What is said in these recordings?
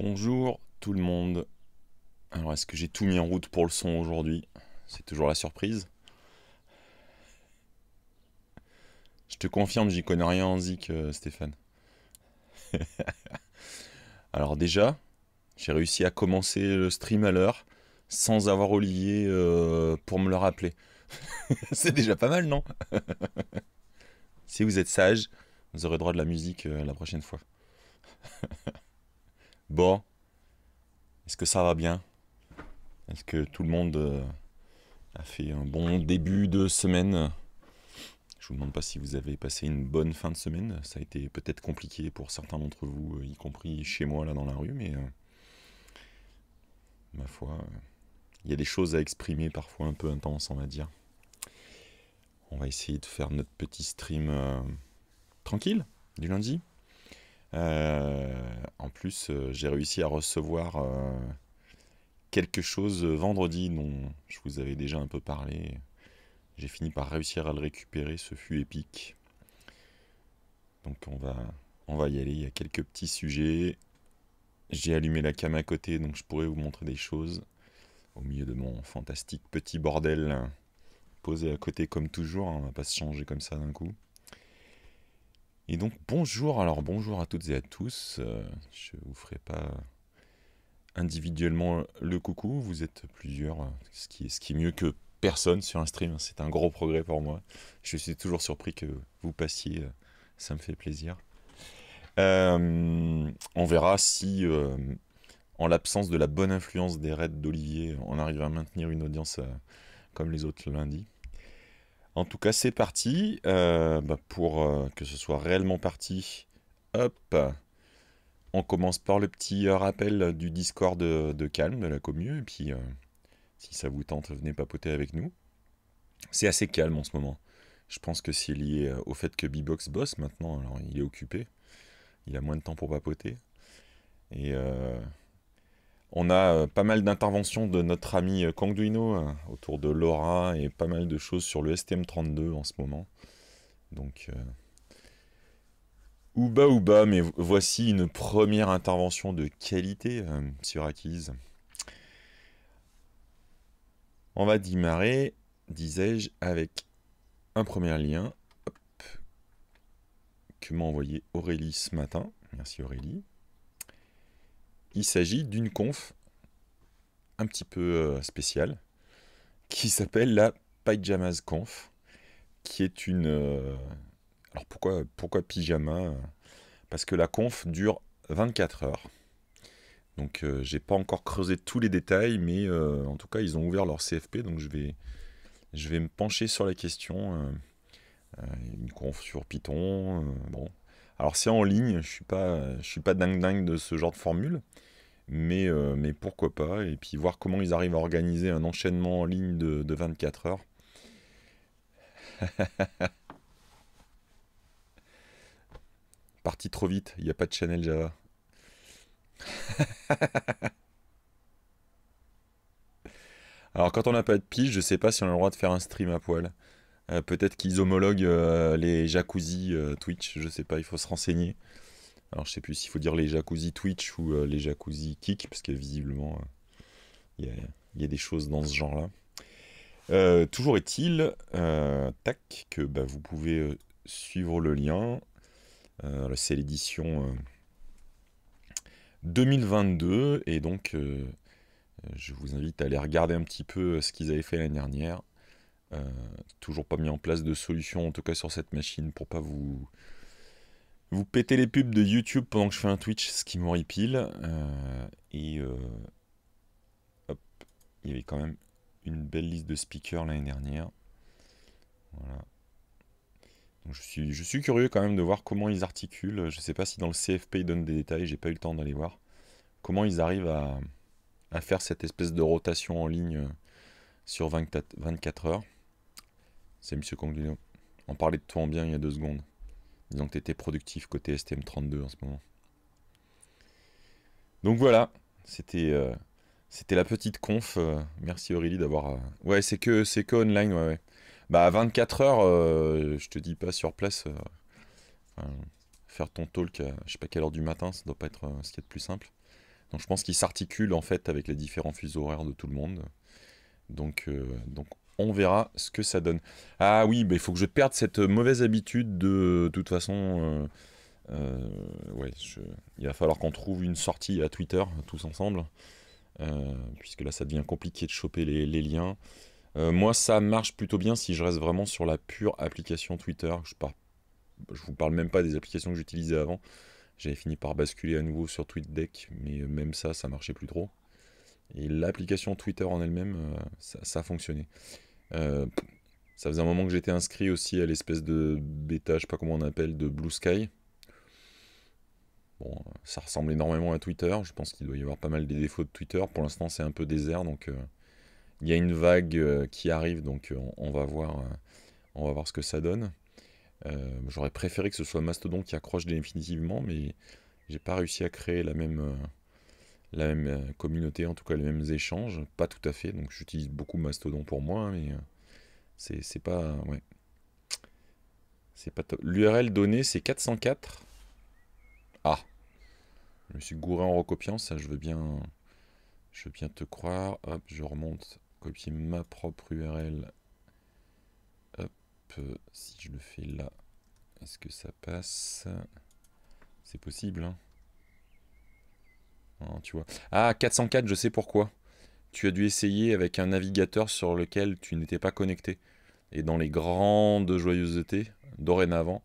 Bonjour tout le monde. Alors, est-ce que j'ai tout mis en route pour le son aujourd'hui C'est toujours la surprise. Je te confirme, j'y connais rien en zik, euh, Stéphane. Alors déjà, j'ai réussi à commencer le stream à l'heure sans avoir Olivier euh, pour me le rappeler. C'est déjà pas mal, non Si vous êtes sage, vous aurez droit de la musique euh, la prochaine fois. Bon, est-ce que ça va bien Est-ce que tout le monde euh, a fait un bon début de semaine Je vous demande pas si vous avez passé une bonne fin de semaine. Ça a été peut-être compliqué pour certains d'entre vous, euh, y compris chez moi là dans la rue, mais euh, ma foi, il y a des choses à exprimer parfois un peu intenses, on va dire. On va essayer de faire notre petit stream tranquille du lundi. Euh, en plus, euh, j'ai réussi à recevoir euh, quelque chose vendredi dont je vous avais déjà un peu parlé. J'ai fini par réussir à le récupérer, ce fut épique. Donc on va, on va y aller, il y a quelques petits sujets. J'ai allumé la cam à côté, donc je pourrais vous montrer des choses. Au milieu de mon fantastique petit bordel, posé à côté comme toujours, hein, on va pas se changer comme ça d'un coup. Et donc bonjour, alors bonjour à toutes et à tous. Euh, je vous ferai pas individuellement le coucou, vous êtes plusieurs, ce qui est, mieux que personne sur un stream, hein, c'est un gros progrès pour moi. Je suis toujours surpris que vous passiez, euh, ça me fait plaisir. Euh, on verra si, en l'absence de la bonne influence des raids d'Olivier, on arrive à maintenir une audience comme les autres le lundi. En tout cas, c'est parti. Euh, bah, pour euh, que ce soit réellement parti, hop, on commence par le petit euh, rappel du Discord de, Calme, de la commu, Et puis, si ça vous tente, venez papoter avec nous. C'est assez calme en ce moment. Je pense que c'est lié au fait que B-Box bosse maintenant. Alors, il est occupé. Il a moins de temps pour papoter. Et on a euh, pas mal d'interventions de notre ami euh, Kangduino euh, autour de l'aura et pas mal de choses sur le STM32 en ce moment. Donc, ouba ouba, mais voici une première intervention de qualité sur Akiz. On va démarrer, disais-je, avec un premier lien que m'a envoyé Aurélie ce matin. Merci Aurélie il s'agit d'une conf un petit peu euh, spéciale qui s'appelle la Pyjamas Conf, qui est une... Euh, alors pourquoi, pourquoi pyjama euh, Parce que la conf dure 24 heures. Donc j'ai pas encore creusé tous les détails, mais en tout cas ils ont ouvert leur CFP, donc je vais, je vais me pencher sur la question. une conf sur Python, bon. Alors c'est en ligne, je suis pas, je suis pas dingue dingue de ce genre de formule, euh, mais, pourquoi pas Et puis voir comment ils arrivent à organiser un enchaînement en ligne de, 24 heures. Parti trop vite, il n'y a pas de Channel Java. Alors quand on n'a pas de pige, je sais pas si on a le droit de faire un stream à poil. Euh, peut-être qu'ils homologuent euh, les jacuzzi Twitch, je sais pas, il faut se renseigner. Alors je ne sais plus s'il faut dire les jacuzzi Twitch ou euh, les jacuzzi Kick, parce que visiblement euh, il y, a des choses dans ce genre-là. Euh, toujours est-il, tac, que bah, vous pouvez suivre le lien. C'est l'édition 2022 et donc je vous invite à aller regarder un petit peu ce qu'ils avaient fait l'année dernière. toujours pas mis en place de solution, en tout cas sur cette machine, pour pas vous vous pétez les pubs de YouTube pendant que je fais un Twitch, ce qui m'horripile. Euh, et euh, hop, il y avait quand même une belle liste de speakers l'année dernière. Voilà. je suis, je suis curieux quand même de voir comment ils articulent. Je ne sais pas si dans le CFP ils donnent des détails, j'ai pas eu le temps d'aller voir. Comment ils arrivent à, faire cette espèce de rotation en ligne euh, sur 24, heures. C'est Monsieur Conglino. On parlait de toi en bien il y a deux secondes. Disons que tu étais productif côté STM32 en ce moment. Donc voilà, c'était euh, la petite conf. Euh, merci Aurélie d'avoir. Euh, ouais, c'est que c'est que online, ouais, Bah à 24 h je te dis pas sur place. faire ton talk, à, je sais pas quelle heure du matin, ça doit pas être ce qui y a plus simple. Donc je pense qu'il s'articule en fait avec les différents fuseaux horaires de tout le monde. Donc donc on verra ce que ça donne. Ah oui, mais il faut que je perde cette mauvaise habitude de, toute façon. Euh, euh, il va falloir qu'on trouve une sortie à Twitter tous ensemble, euh, puisque là ça devient compliqué de choper les, liens. moi, ça marche plutôt bien si je reste vraiment sur la pure application Twitter. Je ne vous parle même pas des applications que j'utilisais avant. J'avais fini par basculer à nouveau sur TweetDeck, mais même ça, ça marchait plus trop. Et l'application Twitter en elle-même, ça, ça fonctionnait. Euh, ça faisait un moment que j'étais inscrit aussi à l'espèce de bêta, je sais pas comment on appelle, de Blue Sky. Bon, ça ressemble énormément à Twitter. Je pense qu'il doit y avoir pas mal des défauts de Twitter. Pour l'instant, c'est un peu désert, donc euh, il y a une vague euh, qui arrive, donc on, va voir, on va voir ce que ça donne. J'aurais préféré que ce soit Mastodon qui accroche définitivement, mais j'ai pas réussi à créer la même la même euh, communauté, en tout cas les mêmes échanges, pas tout à fait. Donc j'utilise beaucoup Mastodon pour moi, hein, mais euh, c'est, pas. Ouais. C'est pas top. L'URL donnée, c'est 404. Ah Je me suis gouré en recopiant, ça je veux bien. Je veux bien te croire. Hop, je remonte. Copier ma propre URL. Hop, euh, si je le fais là, est-ce que ça passe C'est possible, hein Hein, tu vois. Ah, 404, je sais pourquoi. Tu as dû essayer avec un navigateur sur lequel tu n'étais pas connecté. Et dans les grandes joyeusetés, dorénavant,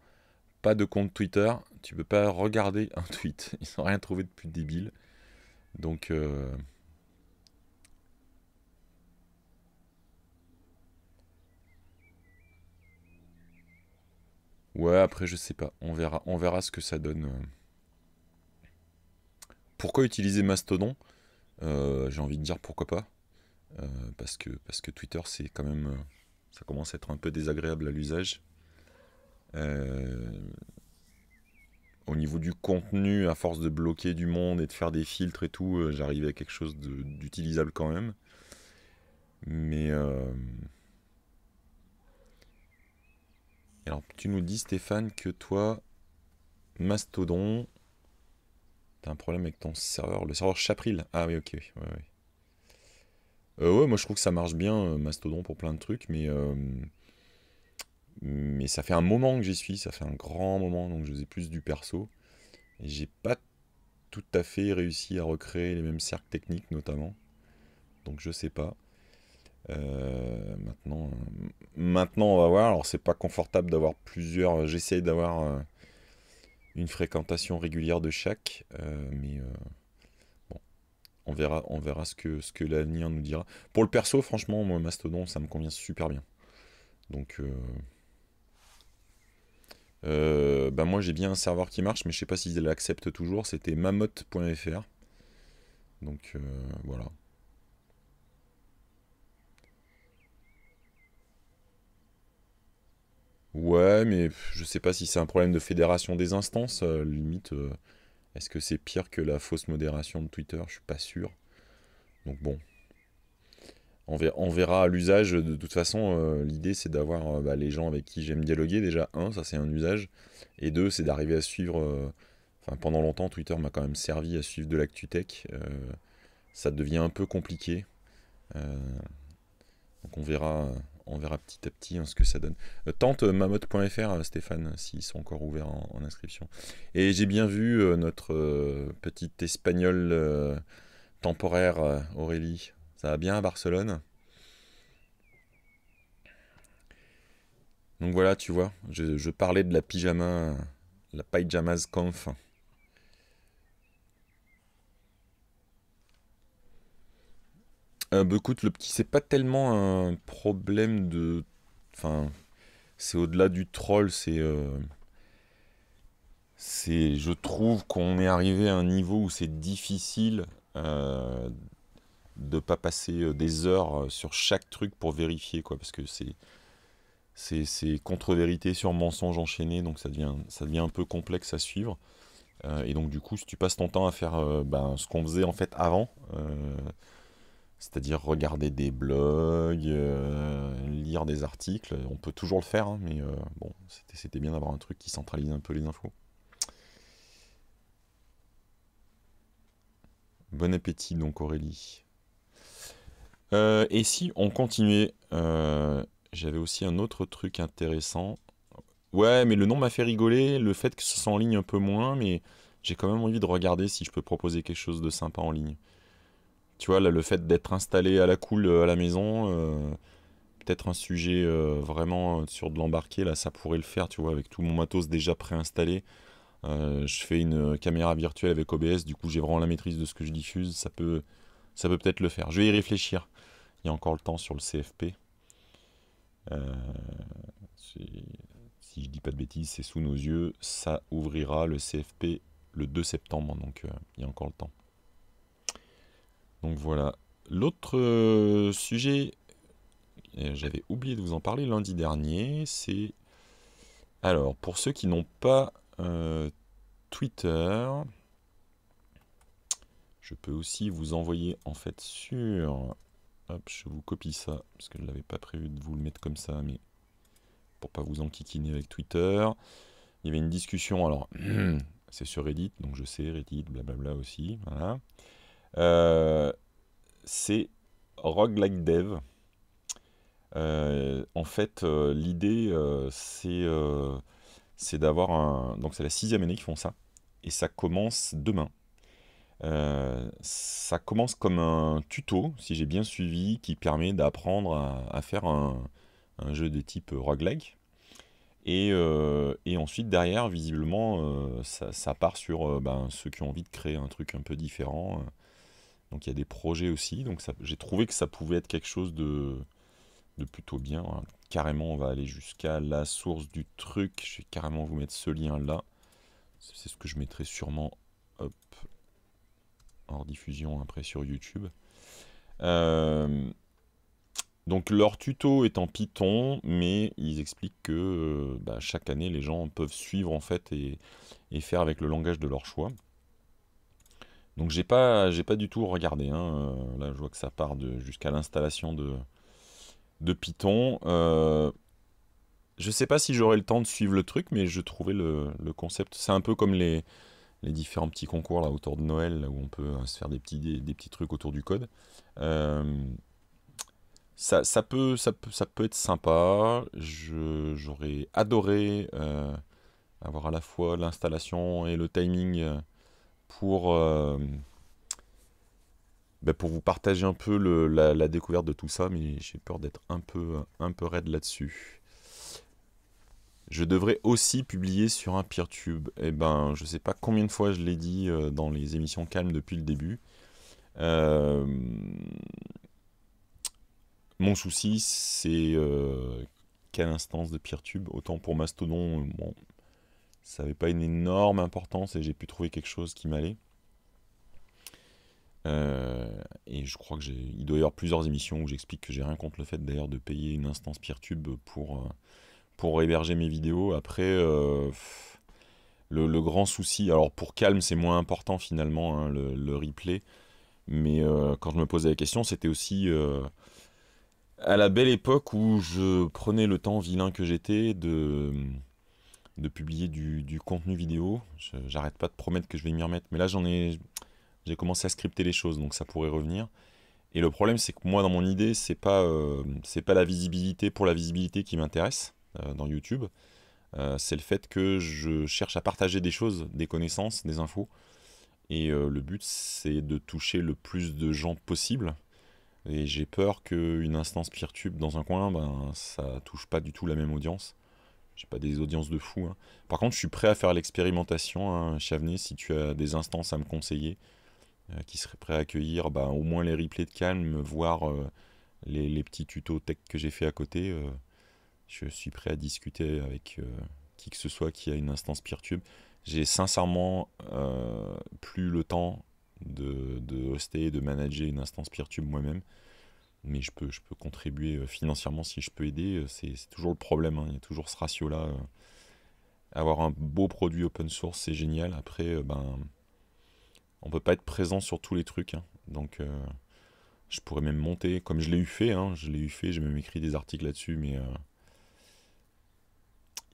pas de compte Twitter, tu peux pas regarder un tweet. Ils n'ont rien trouvé de plus débile. Donc. Euh, ouais, après, je sais pas. On verra, on verra ce que ça donne. Euh pourquoi utiliser Mastodon euh, J'ai envie de dire pourquoi pas. Euh, parce, que, parce que Twitter, c'est quand même. Euh, ça commence à être un peu désagréable à l'usage. au niveau du contenu, à force de bloquer du monde et de faire des filtres et tout, j'arrivais à quelque chose d'utilisable quand même. Mais. Alors, tu nous dis, Stéphane, que toi, Mastodon, T'as un problème avec ton serveur, le serveur Chapril. Ah oui, ok, oui, ouais, euh, moi je trouve que ça marche bien, euh, Mastodon, pour plein de trucs, mais, euh, mais ça fait un moment que j'y suis, ça fait un grand moment, donc je faisais plus du perso. Et j'ai pas tout à fait réussi à recréer les mêmes cercles techniques, notamment. Donc je sais pas. maintenant, maintenant, on va voir. Alors c'est pas confortable d'avoir plusieurs. J'essaye d'avoir une fréquentation régulière de chaque, euh, mais euh, bon, on verra, on verra ce que, ce que l'avenir nous dira. Pour le perso, franchement, moi, Mastodon, ça me convient super bien. Donc, euh, bah moi, j'ai bien un serveur qui marche, mais je sais pas s'ils l'acceptent toujours. C'était mamotte.fr. Donc, voilà. Ouais, mais je sais pas si c'est un problème de fédération des instances. Euh, limite, euh, est-ce que c'est pire que la fausse modération de Twitter Je suis pas sûr. Donc bon, on verra, l'usage. De toute façon, euh, l'idée c'est d'avoir bah, les gens avec qui j'aime dialoguer. Déjà, un, ça c'est un usage. Et deux, c'est d'arriver à suivre. Enfin, pendant longtemps, Twitter m'a quand même servi à suivre de l'actu tech. ça devient un peu compliqué. donc on verra, on verra petit à petit hein, ce que ça donne. Euh, tente mamotte.fr, euh, Stéphane, euh, s'ils sont encore ouverts en, inscription. Et j'ai bien vu notre petite espagnole temporaire, Aurélie. Ça va bien à Barcelone Donc voilà, tu vois, je, je parlais de la pyjama, la pyjamas conf. Euh, bah, écoute, le petit, c'est pas tellement un problème de. Enfin, c'est au-delà du troll, c'est. Euh, c'est, je trouve qu'on est arrivé à un niveau où c'est difficile euh, de pas passer des heures sur chaque truc pour vérifier quoi, parce que c'est contre-vérité sur mensonge enchaîné, donc ça devient, ça devient un peu complexe à suivre. et donc du coup, si tu passes ton temps à faire ben, ce qu'on faisait en fait avant, c'est-à-dire regarder des blogs, euh, lire des articles. On peut toujours le faire, hein, mais euh, bon, c'était bien d'avoir un truc qui centralise un peu les infos. Bon appétit donc Aurélie. Euh, et si on continuait, j'avais aussi un autre truc intéressant. Ouais, mais le nom m'a fait rigoler, le fait que ce soit en ligne un peu moins, mais j'ai quand même envie de regarder si je peux proposer quelque chose de sympa en ligne tu vois, le fait d'être installé à la cool euh, à la maison, euh, peut-être un sujet euh, vraiment sur de l'embarquer, là, ça pourrait le faire, tu vois, avec tout mon matos déjà préinstallé. je fais une caméra virtuelle avec OBS, du coup j'ai vraiment la maîtrise de ce que je diffuse, ça peut ça peut peut-être le faire. Je vais y réfléchir. Il y a encore le temps sur le CFP. si je dis pas de bêtises, c'est sous nos yeux. Ça ouvrira le CFP le 2 septembre, donc il y a encore le temps. Donc voilà. L'autre euh, sujet, euh, j'avais oublié de vous en parler lundi dernier, c'est... Alors, pour ceux qui n'ont pas euh, Twitter, je peux aussi vous envoyer en fait sur... Hop, je vous copie ça, parce que je l'avais pas prévu de vous le mettre comme ça, mais pour pas vous enquiquiner avec Twitter. Il y avait une discussion, alors c'est sur Reddit, donc je sais, Reddit, blablabla aussi, voilà. Euh, c'est Roguelike Dev. Euh, en fait, euh, l'idée, c'est d'avoir un... Donc c'est la sixième année qu'ils font ça. Et ça commence demain. ça commence comme un tuto, si j'ai bien suivi, qui permet d'apprendre à, faire un, jeu de type roguelike. Et, ensuite, derrière, visiblement, ça, part sur ben, ceux qui ont envie de créer un truc un peu différent. Donc il y a des projets aussi. Donc j'ai trouvé que ça pouvait être quelque chose de, plutôt bien. Hein. Carrément, on va aller jusqu'à la source du truc. Je vais carrément vous mettre ce lien là. C'est ce que je mettrai sûrement hop, hors diffusion après sur YouTube. Euh, donc leur tuto est en Python, mais ils expliquent que euh, bah, chaque année les gens peuvent suivre en fait et faire avec le langage de leur choix. Donc j'ai pas, j'ai pas du tout regardé. Hein. Euh, là, je vois que ça part de, jusqu'à l'installation de, de Python. Je euh, je sais pas si j'aurai le temps de suivre le truc, mais je trouvais le, concept. C'est un peu comme les, les différents petits concours là autour de Noël, où on peut euh, se faire des petits, petits trucs autour du code. ça, peut, ça, peut, ça peut être sympa. j'aurais adoré avoir à la fois l'installation et le timing pour, euh, ben, pour vous partager un peu la, découverte de tout ça, mais j'ai peur d'être un peu, un peu raide là-dessus. Je devrais aussi publier sur un PeerTube. Eh ben, je sais pas combien de fois je l'ai dit euh, dans les émissions calmes depuis le début. Euh, mon souci, c'est quelle instance de PeerTube Autant pour Mastodon, ça n'avait pas une énorme importance et j'ai pu trouver quelque chose qui m'allait. Euh, et je crois que j'ai, il doit y avoir plusieurs émissions où j'explique que j'ai rien contre le fait d'ailleurs de payer une instance PeerTube pour, euh, pour héberger mes vidéos. Après, euh, le, grand souci, alors pour Calme, c'est moins important finalement hein, le, replay, mais quand je me posais la question, c'était aussi à la belle époque où je prenais le temps vilain que j'étais de de publier du, contenu vidéo. J'arrête pas de promettre que je vais m'y remettre, mais là j'en ai, j'ai commencé à scripter les choses, donc ça pourrait revenir. Et le problème, c'est que moi, dans mon idée, c'est pas, euh, c'est pas la visibilité pour la visibilité qui m'intéresse euh, dans YouTube. Euh, c'est le fait que je cherche à partager des choses, des connaissances, des infos. Et le but, c'est de toucher le plus de gens possible. Et j'ai peur qu'une instance PeerTube dans un coin, ben, ça touche pas du tout la même audience j'ai pas des audiences de fou. Hein. Par contre, je suis prêt à faire l'expérimentation, hein, Chavenet, si tu as des instances à me conseiller, euh, qui seraient prêts à accueillir bah, au moins les replays de calme, voir euh, les, petits tutos tech que j'ai fait à côté. Euh, je suis prêt à discuter avec qui que ce soit qui a une instance PeerTube. J'ai sincèrement plus le temps de, de hoster et de manager une instance PeerTube moi-même mais je peux, je peux contribuer euh, financièrement si je peux aider. Euh, c'est toujours le problème, hein. il y a toujours ce ratio-là. Euh. Avoir un beau produit open source, c'est génial. Après, ben, on peut pas être présent sur tous les trucs. Hein. Donc, je pourrais même monter, comme je l'ai eu fait, hein. je l'ai eu fait, j'ai même écrit des articles là-dessus, mais... Euh...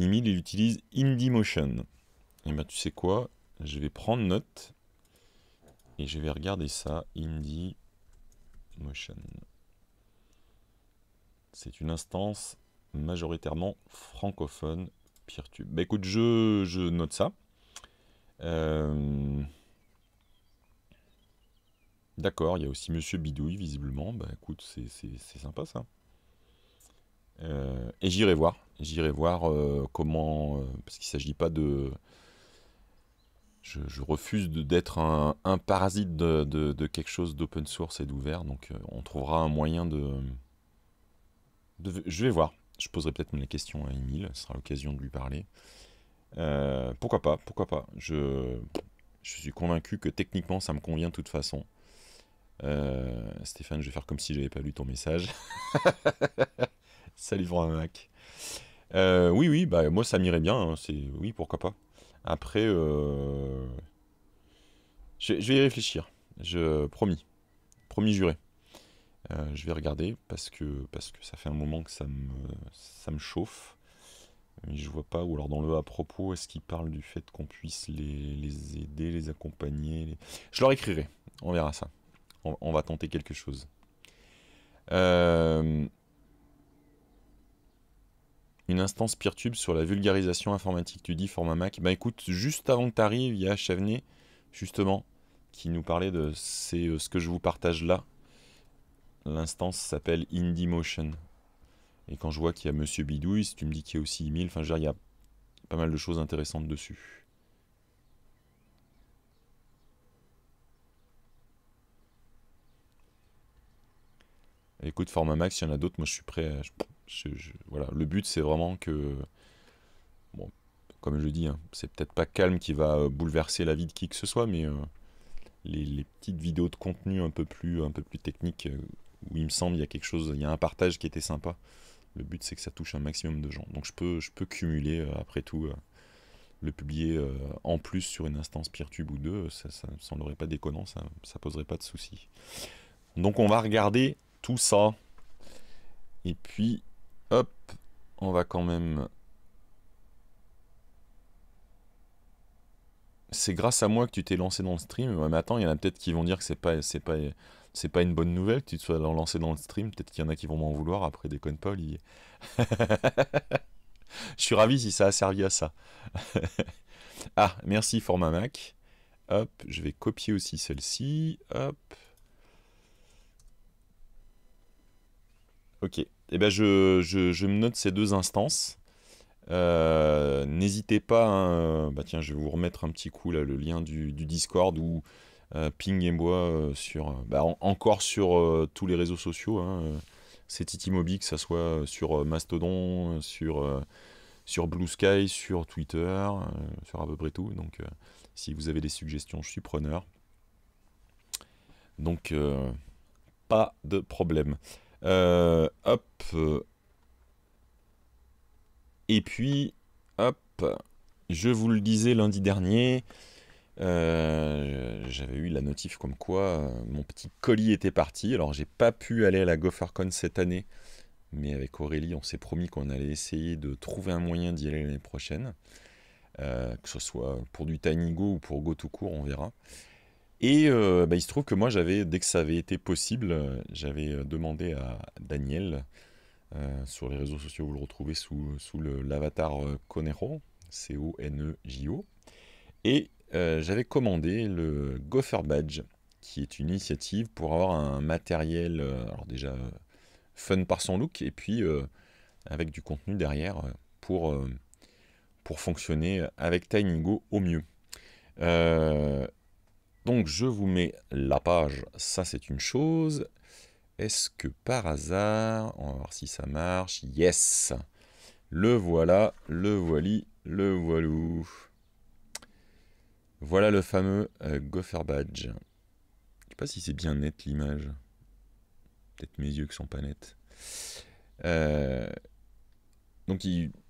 Emile, il utilise IndieMotion. Et eh ben, tu sais quoi Je vais prendre note et je vais regarder ça. IndieMotion. C'est une instance majoritairement francophone, Peertube. Bah écoute, je, note ça. Euh, d'accord, il y a aussi Monsieur Bidouille, visiblement. Bah écoute, c'est sympa ça. Euh, et j'irai voir. J'irai voir euh, comment. parce qu'il ne s'agit pas de. Je, refuse d'être un, parasite de, quelque chose d'open source et d'ouvert. Donc on trouvera un moyen de je vais voir. Je poserai peut-être la question à Emile, ce sera l'occasion de lui parler. Euh, pourquoi pas, pourquoi pas. Je, suis convaincu que techniquement ça me convient de toute façon. Euh, Stéphane, je vais faire comme si j'avais pas lu ton message. Salut Mac. Euh, oui, oui, bah moi ça m'irait bien. Hein, c'est oui, pourquoi pas. Après, je, je vais y réfléchir. Je promis, promis juré. Euh, je vais regarder parce que, parce que ça fait un moment que ça me, ça me chauffe. Mais euh, je vois pas, ou alors dans le à propos, est-ce qu'il parle du fait qu'on puisse les, aider, les accompagner Je leur écrirai, on verra ça. On, va tenter quelque chose. Euh, une instance pirtube sur la vulgarisation informatique, tu dis format Mac. Bah écoute, juste avant que tu arrives, il y a Chavenet, justement, qui nous parlait de c'est ce que je vous partage là, L'instance s'appelle Motion Et quand je vois qu'il y a Monsieur Bidouille, tu me dis qu'il y a aussi Emile, enfin, je il y a pas mal de choses intéressantes dessus. Écoute, format max, il y en a d'autres, moi je suis prêt. voilà, le but c'est vraiment que. Bon, comme je dis, hein, c'est peut-être pas calme qui va euh, bouleverser la vie de qui que ce soit, mais euh, les, petites vidéos de contenu un peu plus, un peu plus techniques. Euh, où il me semble il y a quelque chose, il y a un partage qui était sympa. Le but c'est que ça touche un maximum de gens. Donc je peux, je peux cumuler euh, après tout, euh, le publier euh, en plus sur une instance PeerTube ou deux, ça, ça ne semblerait pas déconnant, ça, poserait pas de souci. Donc on va regarder tout ça. Et puis, hop, on va quand même c'est grâce à moi que tu t'es lancé dans le stream. mais attends, il y en a peut-être qui vont dire que c'est pas, c'est pas, c'est pas une bonne nouvelle que tu te sois lancé dans le stream. Peut-être qu'il y en a qui vont m'en vouloir après, déconne pas, Olivier. Je suis ravi si ça a servi à ça. ah, merci, format Mac. Hop, je vais copier aussi celle-ci. Hop. Ok. Eh ben je, je, je, me note ces deux instances. Euh, n'hésitez pas. Hein, bah tiens, je vais vous remettre un petit coup là, le lien du, du Discord où euh, ping et moi euh, sur, euh, bah, encore sur tous les réseaux sociaux. Hein, c'est Titi que ça soit sur Mastodon, sur, sur Blue Sky, sur Twitter, sur à peu près tout. Donc, si vous avez des suggestions, je suis preneur. Donc, pas de problème. hop. Et puis, hop. Je vous le disais lundi dernier, euh, j'avais eu la notif comme quoi euh, mon petit colis était parti. Alors j'ai pas pu aller à la GopherCon cette année, mais avec Aurélie, on s'est promis qu'on allait essayer de trouver un moyen d'y aller l'année prochaine. Euh, que ce soit pour du Tiny Go ou pour Go tout court, on verra. Et bah, il se trouve que moi, j'avais, dès que ça avait été possible, j'avais demandé à Daniel, sur les réseaux sociaux, vous le retrouvez sous, sous le, l'avatar Conero, C-O-N-E-J-O. E Et euh, j'avais commandé le Gopher Badge, qui est une initiative pour avoir un matériel, euh, alors déjà euh, fun par son look, et puis avec du contenu derrière pour, fonctionner avec TinyGo au mieux. donc je vous mets la page, ça c'est une chose. Est-ce que par hasard, on va voir si ça marche, yes Le voilà, le voili, le voilou. Voilà le fameux euh, Gopher Badge. Je sais pas si c'est bien net l'image. Peut-être mes yeux qui sont pas nets. Euh, donc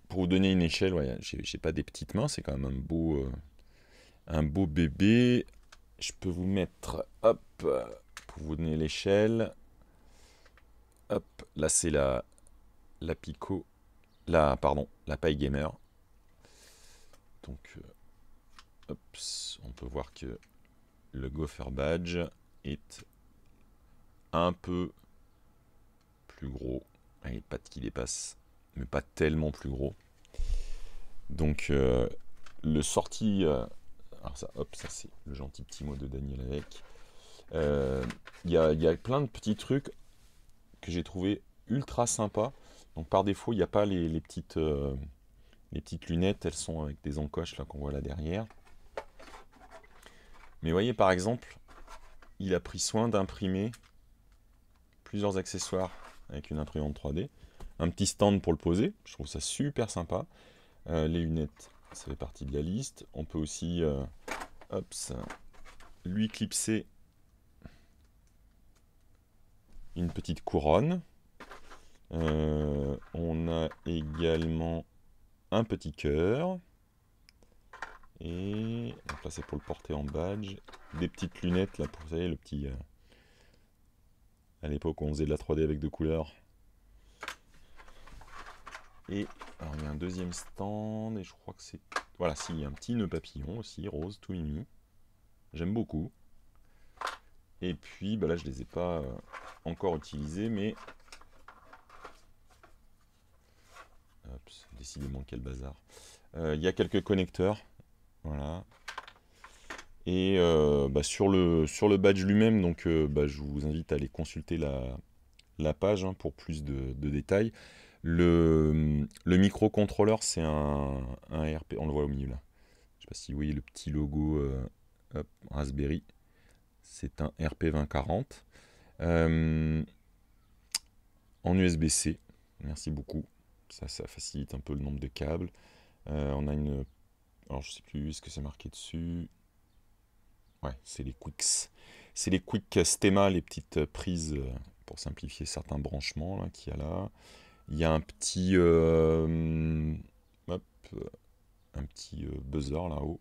pour vous donner une échelle, ouais, j'ai pas des petites mains, c'est quand même un beau, euh, un beau bébé. Je peux vous mettre, hop, pour vous donner l'échelle. Hop, là c'est la, la Pico, la, pardon, la Paille Gamer. Donc on peut voir que le gopher badge est un peu plus gros. Ah, il pas pattes qui dépasse mais pas tellement plus gros. Donc euh, le sorti, euh, alors ça, c'est le gentil petit mot de Daniel avec. Euh, il y, a, plein de petits trucs que j'ai trouvé ultra sympa. Donc par défaut, il n'y a pas les, petites les petites lunettes, elles sont avec des encoches là qu'on voit là derrière. Mais voyez, par exemple, il a pris soin d'imprimer plusieurs accessoires avec une imprimante 3D. Un petit stand pour le poser, je trouve ça super sympa. Euh, les lunettes, ça fait partie de la liste. On peut aussi euh, lui clipser une petite couronne. Euh, on a également un petit cœur. Et là, c'est pour le porter en badge. Des petites lunettes, là, pour, vous savez, le petit... Euh, à l'époque, on faisait de la 3D avec deux couleurs. Et alors, il y a un deuxième stand, et je crois que c'est... Voilà, si, il y a un petit nœud papillon aussi, rose, tout mimi. J'aime beaucoup. Et puis, bah là, je ne les ai pas euh, encore utilisés, mais... décidément, quel bazar. Euh, il y a quelques connecteurs voilà. Et euh, bah, sur, le, sur le badge lui-même, donc euh, bah, je vous invite à aller consulter la, la page hein, pour plus de, détails. Le, le microcontrôleur, c'est un, un, RP. On le voit au milieu là. Je ne sais pas si vous voyez le petit logo euh, Raspberry. C'est un RP2040. en USB-C. Merci beaucoup. Ça, ça facilite un peu le nombre de câbles. on a une alors, je sais plus ce que c'est marqué dessus. Ouais, c'est les quicks. C'est les quick Stema, les petites prises euh, pour simplifier certains branchements qu'il y a là. Il y a un petit, euh, un petit euh, buzzer là-haut.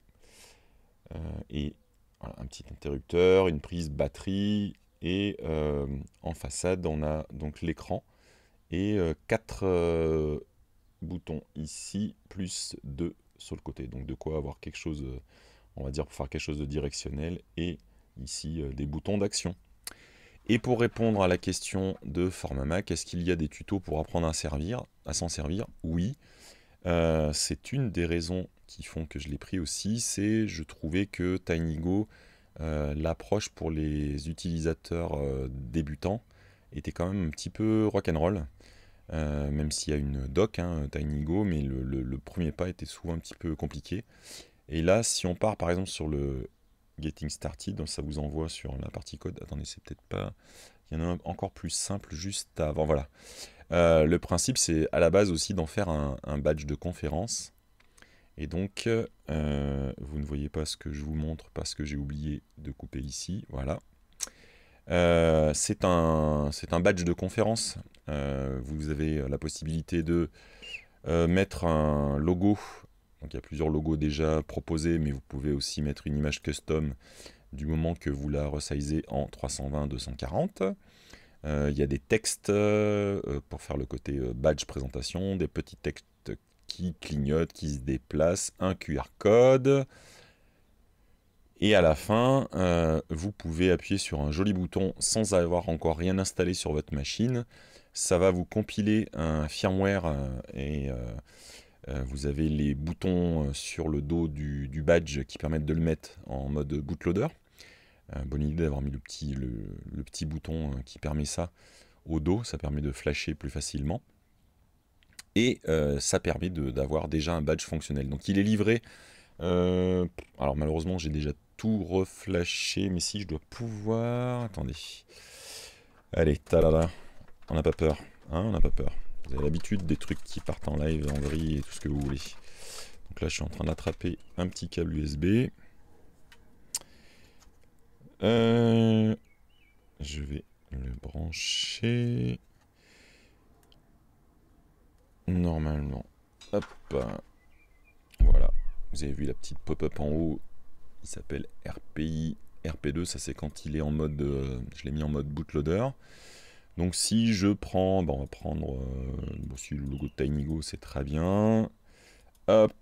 et un petit interrupteur, une prise batterie. Et en façade, on a donc l'écran et quatre boutons ici, plus deux sur le côté. Donc de quoi avoir quelque chose, euh, on va dire, pour faire quelque chose de directionnel et ici euh, des boutons d'action. Et pour répondre à la question de Formamac, est-ce qu'il y a des tutos pour apprendre à, servir, à s'en servir Oui. Euh, c'est une des raisons qui font que je l'ai pris aussi, c'est je trouvais que TinyGo, l'approche pour les utilisateurs débutants, était quand même un petit peu rock'n'roll. Euh, même s'il y a une doc, hein, TinyGo, mais le, premier pas était souvent un petit peu compliqué. Et là, si on part par exemple sur le Getting Started, ça vous envoie sur la partie code. Attendez, c'est peut-être pas. Il y en a encore plus simple juste avant. Voilà. Euh, le principe, c'est à la base aussi d'en faire un, badge de conférence. Et donc, euh, vous ne voyez pas ce que je vous montre parce que j'ai oublié de couper ici. Voilà. Euh, c'est un, badge de conférence. Euh, vous avez la possibilité de euh, mettre un logo. il y a plusieurs logos déjà proposés, mais vous pouvez aussi mettre une image custom du moment que vous la resizez en 320-240. il y a des textes pour faire le côté badge présentation, des petits textes qui clignotent, qui se déplacent, un QR code. Et à la fin, euh, vous pouvez appuyer sur un joli bouton sans avoir encore rien installé sur votre machine. Ça va vous compiler un firmware euh, et euh, vous avez les boutons sur le dos du, badge qui permettent de le mettre en mode bootloader. bonne idée d'avoir mis le petit, le, petit bouton qui permet ça au dos, ça permet de flasher plus facilement. Et ça permet d'avoir déjà un badge fonctionnel. Donc il est livré. alors malheureusement j'ai déjà tout reflasher. Mais si, je dois pouvoir... Attendez. Allez, talala. On n'a pas peur. Hein, on n'a pas peur. Vous avez l'habitude des trucs qui partent en live, en gris et tout ce que vous voulez. Donc là, je suis en train d'attraper un petit câble USB. Euh, je vais le brancher. Normalement. Hop. Voilà. Vous avez vu la petite pop-up en haut s'appelle RPI RP2, ça c'est quand il est en mode, euh, je l'ai mis en mode bootloader. Donc si je prends, bah, on va prendre, euh, si le logo de TinyGo c'est très bien. Hop,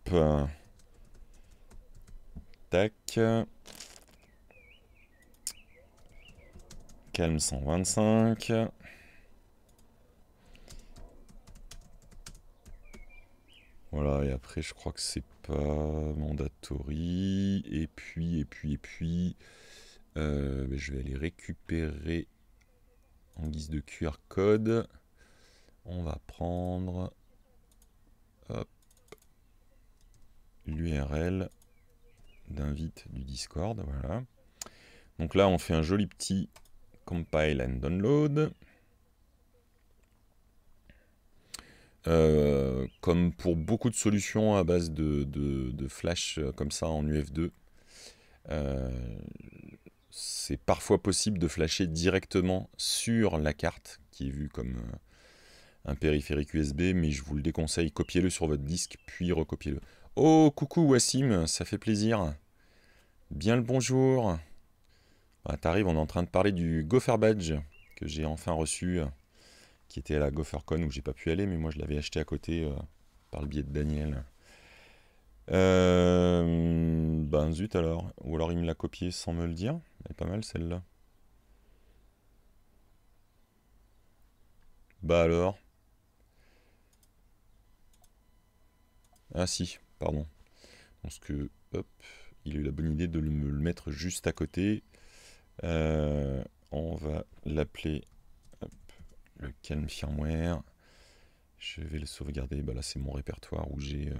tac, calme 125. Voilà, et après je crois que c'est mandatorie Mandatory. Et puis, et puis, et puis. Euh, ben, je vais aller récupérer en guise de QR code. On va prendre l'URL d'invite du Discord. Voilà. Donc là, on fait un joli petit compile and download. Euh, comme pour beaucoup de solutions à base de, flash euh, comme ça en UF2, euh, c'est parfois possible de flasher directement sur la carte qui est vue comme un périphérique USB, mais je vous le déconseille, copiez-le sur votre disque puis recopiez-le. Oh coucou Wassim, ça fait plaisir. Bien le bonjour. Ah, t'arrives, on est en train de parler du Gopher Badge que j'ai enfin reçu qui était à la GopherCon où j'ai pas pu aller, mais moi je l'avais acheté à côté euh, par le biais de Daniel. Euh, ben zut alors. Ou alors il me l'a copié sans me le dire. Elle est pas mal celle-là. Bah alors. Ah si, pardon. Parce que, hop, il a eu la bonne idée de me le mettre juste à côté. Euh, on va l'appeler le calme firmware. Je vais le sauvegarder. Bah là, c'est mon répertoire où j'ai euh,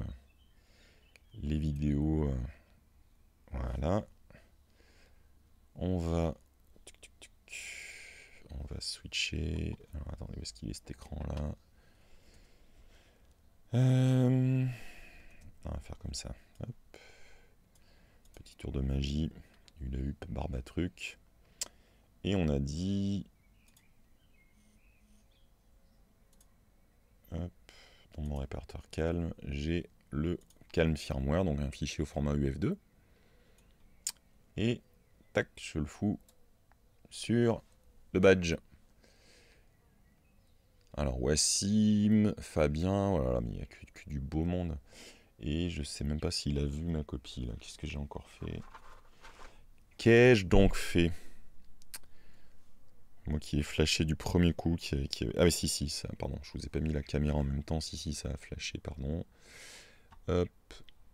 les vidéos. Euh, voilà. On va. On va switcher. Alors, attendez, où est-ce qu'il est cet écran là euh, On va faire comme ça. Petit tour de magie. une à barbatruc. Et on a dit mon répertoire calme, j'ai le calm firmware, donc un fichier au format UF2. Et tac, je le fous sur le badge. Alors Wassim, Fabien, voilà, oh mais il n'y a que, du beau monde. Et je sais même pas s'il a vu ma copie là. Qu'est-ce que j'ai encore fait Qu'ai-je donc fait moi qui ai flashé du premier coup. Qui, Ah, oui, si, si, pardon, je vous ai pas mis la caméra en même temps. Si, si, ça a flashé, pardon. Hop,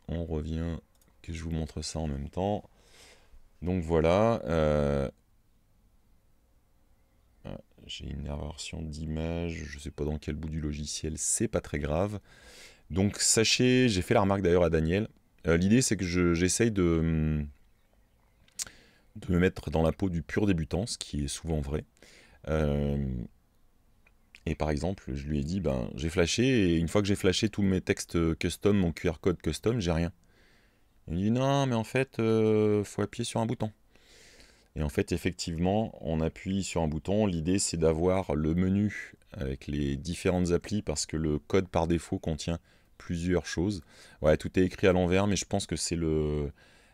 on revient, que je vous montre ça en même temps. Donc voilà. Euh, ah, j'ai une erreur d'image, je sais pas dans quel bout du logiciel, c'est pas très grave. Donc sachez, j'ai fait la remarque d'ailleurs à Daniel. Euh, l'idée c'est que j'essaye de hum, de me mettre dans la peau du pur débutant, ce qui est souvent vrai. Euh, et par exemple, je lui ai dit, ben, j'ai flashé, et une fois que j'ai flashé tous mes textes custom, mon QR code custom, j'ai rien. Il dit, non, mais en fait, il euh, faut appuyer sur un bouton. Et en fait, effectivement, on appuie sur un bouton. L'idée, c'est d'avoir le menu avec les différentes applis, parce que le code par défaut contient plusieurs choses. Ouais, tout est écrit à l'envers, mais je pense que c'est le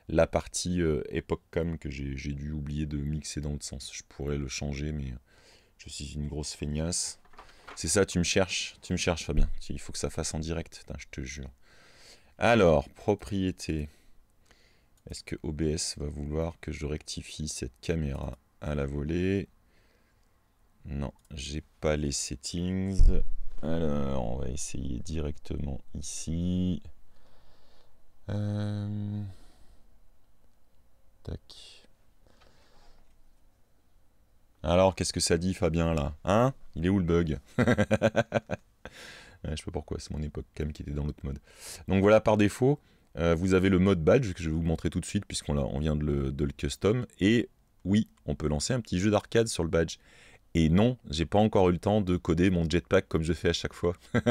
la partie euh, époque cam que j'ai dû oublier de mixer dans le sens. Je pourrais le changer, mais je suis une grosse feignasse. C'est ça, tu me cherches, tu me cherches Fabien. Il faut que ça fasse en direct, je te jure. Alors, propriété. Est-ce que OBS va vouloir que je rectifie cette caméra à la volée Non, j'ai pas les settings. Alors, on va essayer directement ici. Euh... Alors, qu'est-ce que ça dit, Fabien, là Hein Il est où le bug Je sais pas pourquoi, c'est mon époque quand même qui était dans l'autre mode. Donc voilà, par défaut, euh, vous avez le mode badge que je vais vous montrer tout de suite puisqu'on on vient de le, custom. Et oui, on peut lancer un petit jeu d'arcade sur le badge. Et non, j'ai pas encore eu le temps de coder mon jetpack comme je fais à chaque fois.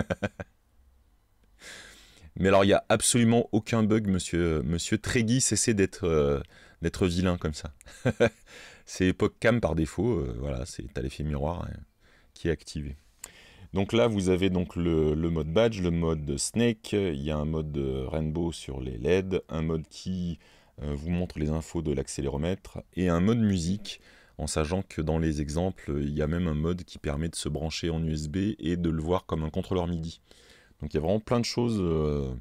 Mais alors, il n'y a absolument aucun bug, monsieur, monsieur Tregui, cessez d'être... Euh, d'être vilain comme ça. c'est cam par défaut, euh, voilà, c'est à l'effet miroir hein, qui est activé. Donc là, vous avez donc le, mode badge, le mode snake, il y a un mode rainbow sur les LED, un mode qui euh, vous montre les infos de l'accéléromètre, et un mode musique, en sachant que dans les exemples, il y a même un mode qui permet de se brancher en USB et de le voir comme un contrôleur MIDI. Donc il y a vraiment plein de choses... Euh,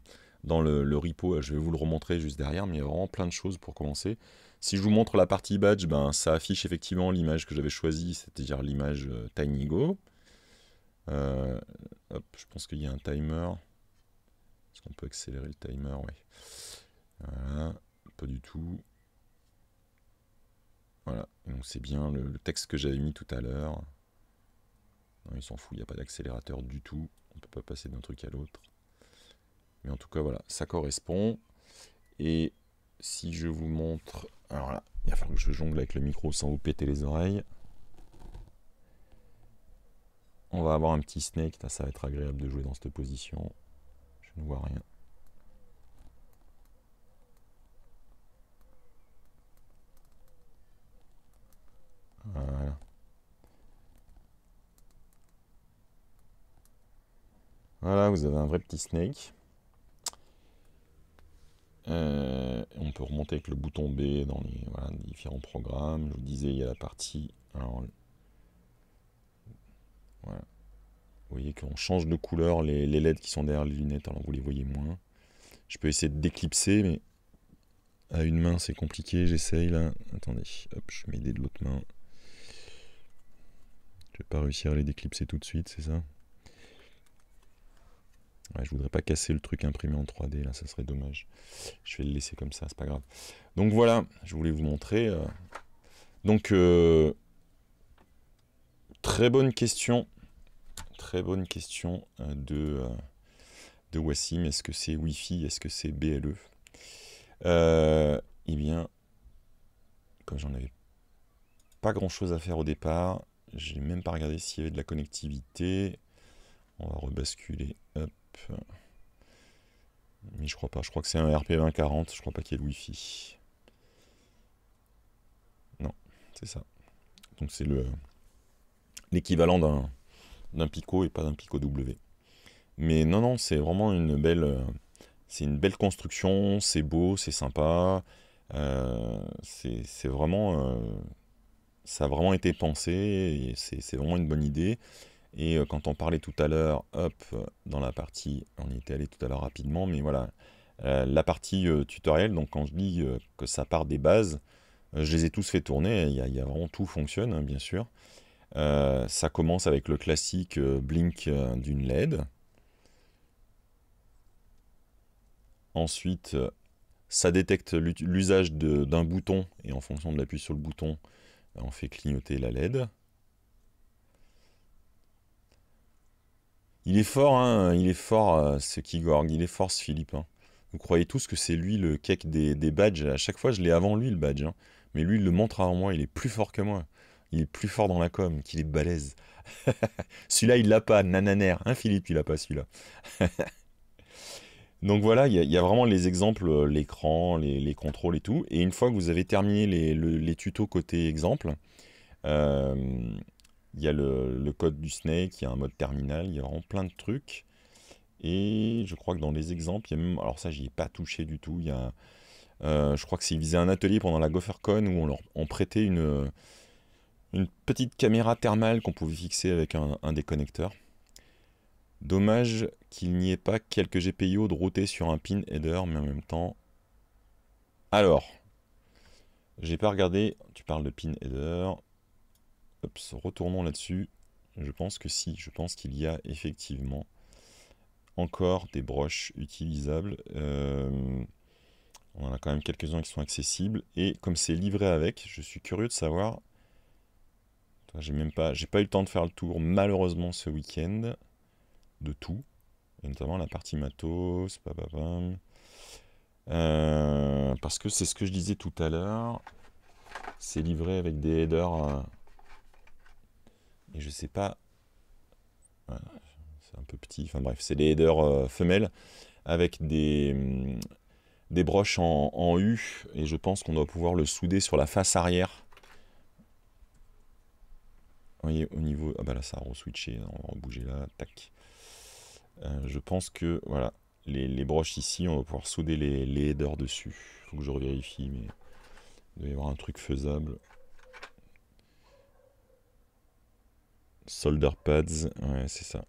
dans le, repo, je vais vous le remontrer juste derrière, mais il y a vraiment plein de choses pour commencer. Si je vous montre la partie badge, ben, ça affiche effectivement l'image que j'avais choisie, c'est-à-dire l'image TinyGo. Euh, euh je pense qu'il y a un timer. Est-ce qu'on peut accélérer le timer Oui. Voilà, pas du tout. Voilà, donc c'est bien le, texte que j'avais mis tout à l'heure. Il s'en fout, il n'y a pas d'accélérateur du tout. On ne peut pas passer d'un truc à l'autre. Mais en tout cas, voilà, ça correspond. Et si je vous montre... Alors là, il va falloir que je jongle avec le micro sans vous péter les oreilles. On va avoir un petit snake, ça, ça va être agréable de jouer dans cette position. Je ne vois rien. Voilà. Voilà, vous avez un vrai petit snake. Euh, on peut remonter avec le bouton B dans les, différents programmes. Je vous disais, il y a la partie. Vous voyez qu'on change de couleur les, les, LED qui sont derrière les lunettes, alors vous les voyez moins. Je peux essayer de d'éclipser, mais à une main c'est compliqué. J'essaye là. Attendez, hop, je mets des de l'autre main. Je vais pas réussir à les déclipser tout de suite, c'est ça je je voudrais pas casser le truc imprimé en 3D, là, ça serait dommage. Je vais le laisser comme ça, c'est pas grave. Donc voilà, je voulais vous montrer. Euh, donc, euh, très bonne question. Très bonne question euh, de, de Wassim. Est-ce que c'est Wi-Fi Est-ce que c'est BLE Eh bien, comme j'en avais pas grand-chose à faire au départ, j'ai même pas regardé s'il y avait de la connectivité. On va rebasculer. E Mais je crois pas. Je crois que c'est un RP2040. Je crois pas qu'il y ait le Wi-Fi. Non, c'est ça. Donc c'est le l'équivalent d'un d'un Pico et pas d'un Pico W. Mais non, non, c'est vraiment une belle, c'est une belle construction. C'est beau, c'est sympa. Euh, c'est vraiment, euh, ça a vraiment été pensé. C'est vraiment une bonne idée. Et euh, quand on parlait tout à l'heure, hop, euh, dans la partie, on y était allé tout à l'heure rapidement, mais voilà, euh, la partie tutoriel, donc quand je dis que ça part des bases, je les ai tous fait tourner, il y, a, vraiment tout fonctionne, hein, bien sûr. ça commence avec le classique blink d'une LED. Ensuite, ça détecte l'usage d'un bouton et en fonction de l'appui sur le bouton, on fait clignoter la LED. Il est fort, hein, il est fort euh, ce Kigorg, il est fort ce Philippe. Hein. Vous croyez tous que c'est lui le cake des, badges. À chaque fois, je l'ai avant lui le badge. Hein. Mais lui, il le montre avant moi, il est plus fort que moi. Il est plus fort dans la com, qu'il est balèze. celui-là, il l'a pas, Nananer. Hein, Philippe, il l'a pas celui-là. Donc voilà, il y, a vraiment les exemples, euh, l'écran, les, contrôles et tout. Et une fois que vous avez terminé les, tutos côté exemple, euh, il y a le, code du Snake, il y a un mode terminal, il y a vraiment plein de trucs. Et je crois que dans les exemples, il y a même. Alors ça, j'y ai pas touché du tout. Il y a, euh, je crois que c'est, faisaient un atelier pendant la GopherCon où on leur prêtait une, une petite caméra thermale qu'on pouvait fixer avec un, déconnecteur. des connecteurs. Dommage qu'il n'y ait pas quelques GPIO de router sur un pin header, mais en même temps. Alors, j'ai pas regardé. Tu parles de pin header retournons là-dessus. Je pense que si, je pense qu'il y a effectivement encore des broches utilisables. Euh, on en a quand même quelques-uns qui sont accessibles. Et comme c'est livré avec, je suis curieux de savoir. J'ai même pas, j'ai pas eu le temps de faire le tour malheureusement ce week-end de tout, et notamment la partie matos, euh, parce que c'est ce que je disais tout à l'heure, c'est livré avec des headers euh, et je sais pas. c'est un peu petit. Enfin bref, c'est des headers euh, femelles avec des, mm, des broches en, U et je pense qu'on doit pouvoir le souder sur la face arrière. Vous voyez, au niveau. Ah bah là, ça a re-switché. On va rebouger là. Tac. Euh, je pense que voilà, les, broches ici, on va pouvoir souder les, les headers dessus. il Faut que je revérifie, mais il doit y avoir un truc faisable. Solder pads, ouais, c'est ça.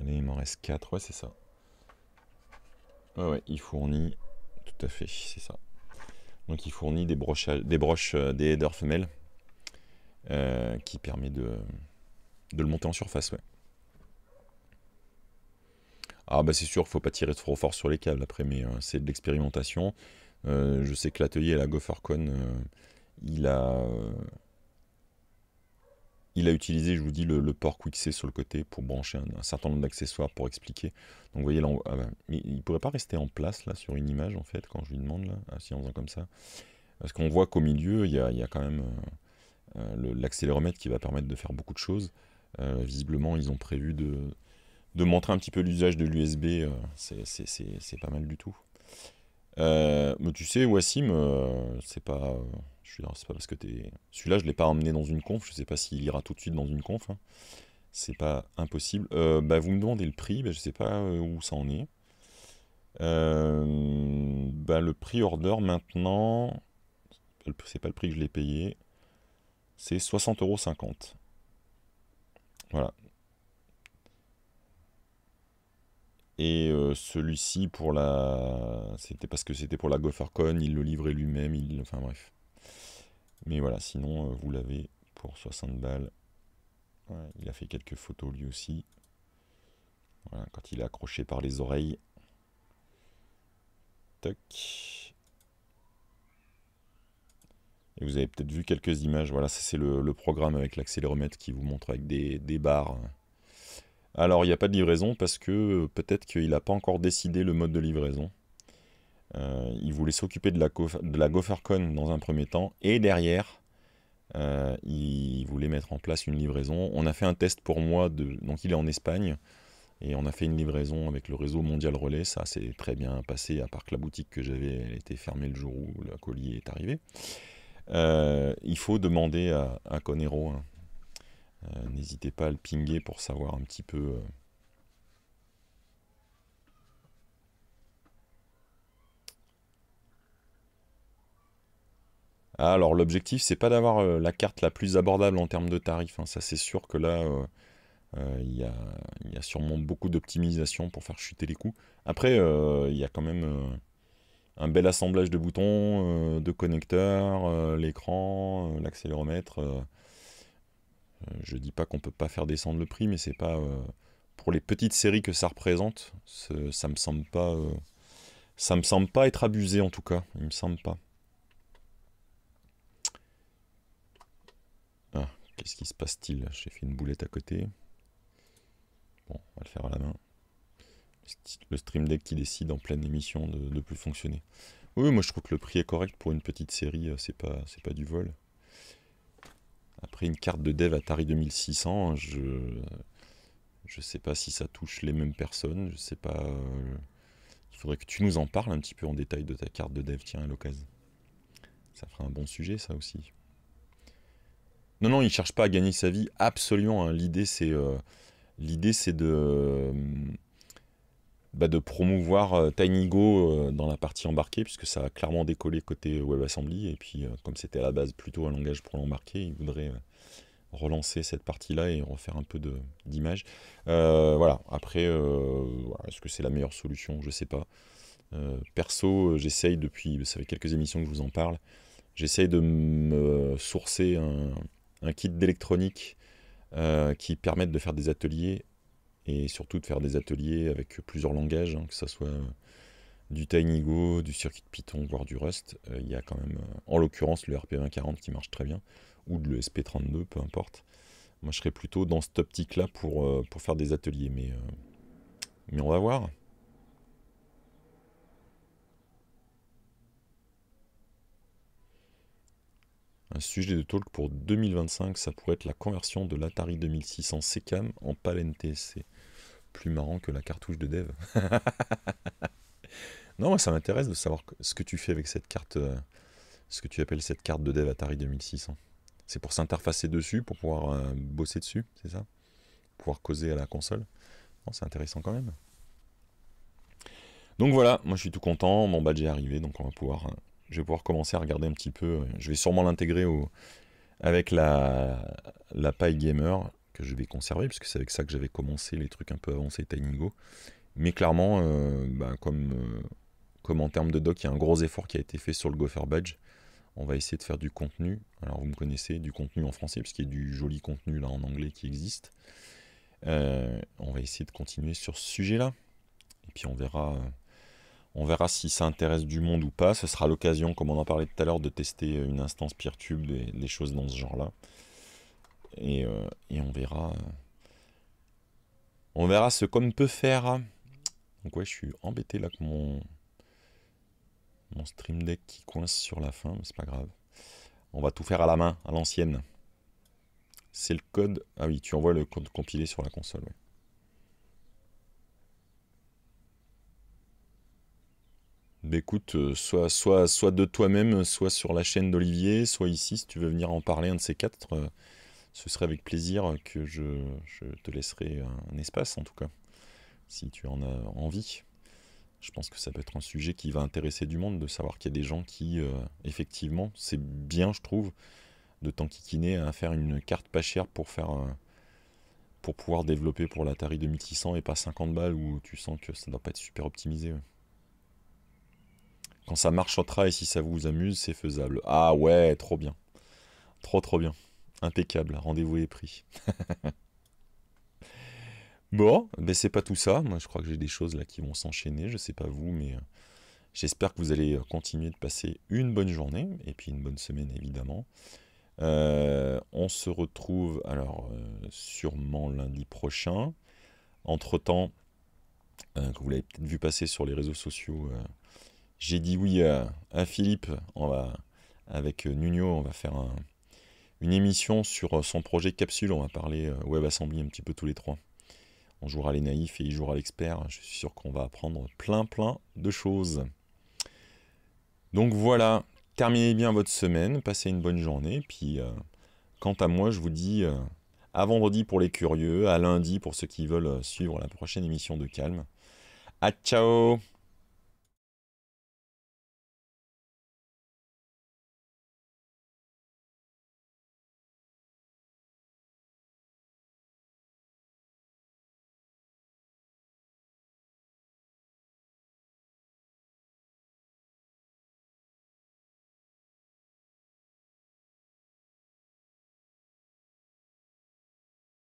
Allez, il m'en reste 4, ouais, c'est ça. Ouais, ouais, il fournit, tout à fait, c'est ça. Donc il fournit des, broches, des broches, euh, des headers femelles, euh, qui permet de, de le monter en surface, ouais. Ah bah c'est sûr, faut pas tirer trop fort sur les câbles après, mais euh, c'est de l'expérimentation. je sais que l'atelier à la GopherCon, il a il a utilisé, je vous dis, le, port port c sur le côté pour brancher un, certain nombre d'accessoires pour expliquer. Donc vous voyez là, ah ben, il ne pourrait pas rester en place là sur une image en fait quand je lui demande là, ah, si en faisant comme ça. Parce qu'on voit qu'au milieu, il y a, quand même euh, euh, l'accéléromètre qui va permettre de faire beaucoup de choses. Euh, visiblement, ils ont prévu de, montrer un petit peu l'usage de l'USB. c'est pas mal du tout. mais tu sais, Wassim, c'est pas je suis c'est pas parce que t'es. Celui-là, je l'ai pas emmené dans une conf. Je sais pas s'il ira tout de suite dans une conf. Hein. C'est pas impossible. Euh, bah, vous me demandez le prix. Bah, je sais pas euh, où ça en est. Euh, bah, le prix order maintenant. C'est pas le prix que je l'ai payé. C'est 60,50€. Voilà. Et celui-ci pour la. C'était parce que c'était pour la GopherCon, il le livrait lui-même, il. Enfin bref. Mais voilà, sinon, euh, vous l'avez pour 60 balles. il a fait quelques photos lui aussi. Voilà, quand il est accroché par les oreilles. Toc. Et vous avez peut-être vu quelques images. Voilà, c'est le, programme avec l'accéléromètre qui vous montre avec des, des barres. Alors, il n'y a pas de livraison parce que euh, peut-être qu'il n'a pas encore décidé le mode de livraison. Euh, il voulait s'occuper de la, de la GopherCon dans un premier temps, et derrière, euh, il voulait mettre en place une livraison. On a fait un test pour moi, de, donc il est en Espagne, et on a fait une livraison avec le réseau Mondial Relais. Ça s'est très bien passé, à part que la boutique que j'avais, était fermée le jour où le collier est arrivé. Euh, il faut demander à, Conero, hein. n'hésitez pas à le pinguer pour savoir un petit peu Alors l'objectif c'est pas d'avoir euh, la carte la plus abordable en termes de tarifs, hein. ça c'est sûr que là euh, euh, il y, a, sûrement beaucoup d'optimisation pour faire chuter les coûts. Après il y a quand même un bel assemblage de boutons, de connecteurs, l'écran, l'accéléromètre. je dis pas qu'on peut pas faire descendre le prix mais c'est pas pour les petites séries que ça représente, ça me semble pas, ça me semble pas être abusé en tout cas. Il me semble pas. Qu'est-ce qui se passe-t-il J'ai fait une boulette à côté. Bon, on va le faire à la main. Le stream deck qui décide en pleine émission de ne plus fonctionner. Oui, moi je trouve que le prix est correct pour une petite série, euh, c'est pas, pas du vol. Après une carte de dev Atari 2600, hein, je je sais pas si ça touche les mêmes personnes, je sais pas. Il euh, faudrait que tu nous en parles un petit peu en détail de ta carte de dev, tiens, à l'occasion. Ça ferait un bon sujet, ça aussi. Non, non, il ne cherche pas à gagner sa vie, absolument. Hein. Euh, l'idée, c'est de, euh, bah, de promouvoir euh, TinyGo dans la partie embarquée, puisque ça a clairement décollé côté WebAssembly. Et puis, comme c'était à la base plutôt un langage pour l'embarquer, il voudrait relancer cette partie-là et refaire un peu d'image. voilà, après, est-ce que c'est la meilleure solution Je ne sais pas. perso, j'essaye depuis, ça fait quelques émissions que je vous en parle, j'essaye de me sourcer un, un kit d'électronique euh, qui permette de faire des ateliers et surtout de faire des ateliers avec plusieurs langages, hein, que ce soit euh, du TinyGo, du circuit de Python, voire du Rust. Euh, il y a quand même, en l'occurrence, le RP2040 qui marche très bien, ou le SP32, peu importe. Moi, je serais plutôt dans cette optique-là pour, pour faire des ateliers, mais, mais on va voir. Un sujet de talk pour 2025, ça pourrait être la conversion de l'Atari 2600 CCAM en PAL NTSC. Plus marrant que la cartouche de dev. non, moi ça m'intéresse de savoir ce que tu fais avec cette carte, euh, ce que tu appelles cette carte de dev Atari 2600. Hein. C'est pour s'interfacer dessus, pour pouvoir euh, bosser dessus, c'est ça Pouvoir causer à la console. Non, c'est intéressant quand même. Donc voilà, moi je suis tout content, mon badge est arrivé, donc on va pouvoir euh, je vais pouvoir commencer à regarder un petit peu. Euh, je vais sûrement l'intégrer au... avec la... la paille gamer que je vais conserver, puisque c'est avec ça que j'avais commencé les trucs un peu avancés TinyGo. Mais clairement, euh, bah, comme, euh, comme en termes de doc, il y a un gros effort qui a été fait sur le Gopher Badge. On va essayer de faire du contenu. Alors vous me connaissez, du contenu en français, puisqu'il y a du joli contenu là en anglais qui existe. on va essayer de continuer sur ce sujet-là. Et puis on verra on verra si ça intéresse du monde ou pas. Ce sera l'occasion, comme on en parlait tout à l'heure, de tester euh, une instance PeerTube, des, des choses dans ce genre-là. Et, euh, on verra. Euh, on verra ce qu'on peut faire. Donc ouais, je suis embêté là que mon, mon stream deck qui coince sur la fin, mais c'est pas grave. On va tout faire à la main, à l'ancienne. C'est le code. Ah oui, tu envoies le code compilé sur la console. Ouais. Bah écoute, euh, soit, soit, soit de toi-même, soit sur la chaîne d'Olivier, soit ici, si tu veux venir en parler, un de ces quatre, euh, ce serait avec plaisir que je, te laisserai un espace, en tout cas, si tu en as envie. Je pense que ça peut être un sujet qui va intéresser du monde, de savoir qu'il y a des gens qui, euh, effectivement, c'est bien, je trouve, de t'enquiquiner à faire une carte pas chère pour faire pour pouvoir développer pour l'Atari 2600 et pas 50 balles où tu sens que ça doit pas être super optimisé. Quand ça marche et si ça vous amuse, c'est faisable. Ah ouais, trop bien. Trop trop bien. Impeccable, rendez-vous est pris. bon, mais c'est pas tout ça. Moi, je crois que j'ai des choses là qui vont s'enchaîner. Je sais pas vous, mais euh, j'espère que vous allez euh, continuer de passer une bonne journée et puis une bonne semaine évidemment. Euh, on se retrouve alors sûrement lundi prochain. Entre temps, que vous l'avez peut-être vu passer sur les réseaux sociaux j'ai dit oui à, Philippe. On va, avec Nuno, on va faire une émission sur euh, son projet Capsule. On va parler euh, WebAssembly un petit peu tous les trois. On jouera les naïfs et il jouera l'expert. Je suis sûr qu'on va apprendre plein plein de choses. Donc voilà, terminez bien votre semaine, passez une bonne journée. Puis euh, quant à moi, je vous dis à vendredi pour les curieux, à lundi pour ceux qui veulent suivre la prochaine émission de Calme. À ciao